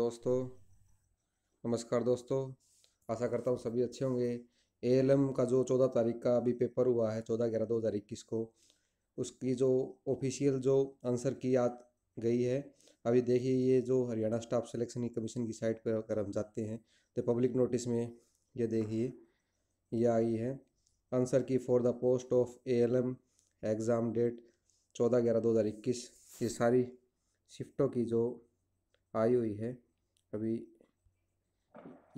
दोस्तों नमस्कार दोस्तों आशा करता हूँ सभी अच्छे होंगे ए का जो चौदह तारीख का अभी पेपर हुआ है चौदह ग्यारह दो हज़ार इक्कीस को उसकी जो ऑफिशियल जो आंसर की याद गई है अभी देखिए ये जो हरियाणा स्टाफ सिलेक्शन कमीशन की साइट पर अगर हम जाते हैं तो पब्लिक नोटिस में ये देखिए ये आई है answer key for the post of a exam date चौदह ग्यारह दो हज़ार इक्कीस ये सारी शिफ्टों की जो आई हुई है अभी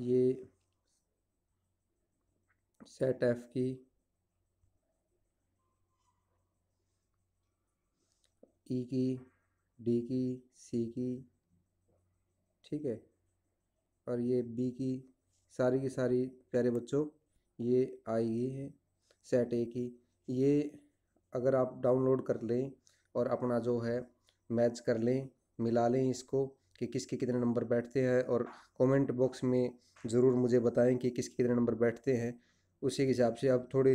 ये सेट एफ की ई e की डी की सी की ठीक है और ये बी की सारी की सारी प्यारे बच्चों ये आएगी है सेट ए की ये अगर आप डाउनलोड कर लें और अपना जो है मैच कर लें मिला लें इसको कि किसके कितने नंबर बैठते हैं और कमेंट बॉक्स में ज़रूर मुझे बताएं कि किसके कितने नंबर बैठते हैं उसी के हिसाब से आप थोड़े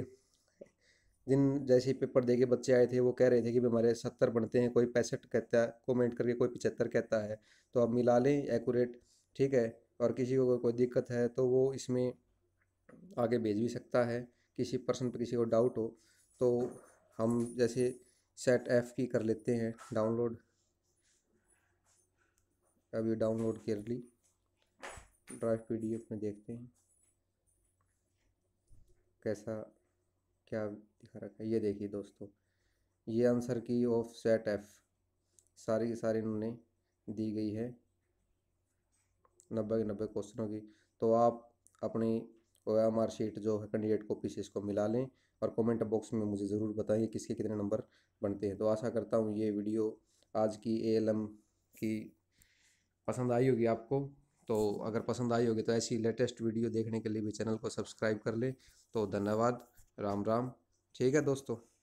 दिन जैसे पेपर दे के बच्चे आए थे वो कह रहे थे कि हमारे सत्तर बनते हैं कोई पैंसठ कहता है कॉमेंट करके कोई पचहत्तर कहता है तो आप मिला लें एकूरेट ठीक है और किसी को कोई दिक्कत है तो वो इसमें आगे भेज भी सकता है किसी पर्सन पर किसी को डाउट हो तो हम जैसे सेट एफ़ की कर लेते हैं डाउनलोड अभी डाउनलोड कर ली ड्राइव पीडीएफ में देखते हैं कैसा क्या दिखा रखा है ये देखिए दोस्तों ये आंसर की ऑफ सेट एफ सारी की सारी इन्होंने दी गई है नब्बे नब्बे क्वेश्चनों की तो आप अपनी ओ एम आर शीट जो है कैंडिडेट कॉपी से इसको मिला लें और कमेंट बॉक्स में मुझे ज़रूर बताइए किसके कितने नंबर बनते हैं तो आशा करता हूँ ये वीडियो आज की ए एल एम की पसंद आई होगी आपको तो अगर पसंद आई होगी तो ऐसी लेटेस्ट वीडियो देखने के लिए भी चैनल को सब्सक्राइब कर लें तो धन्यवाद राम राम ठीक है दोस्तों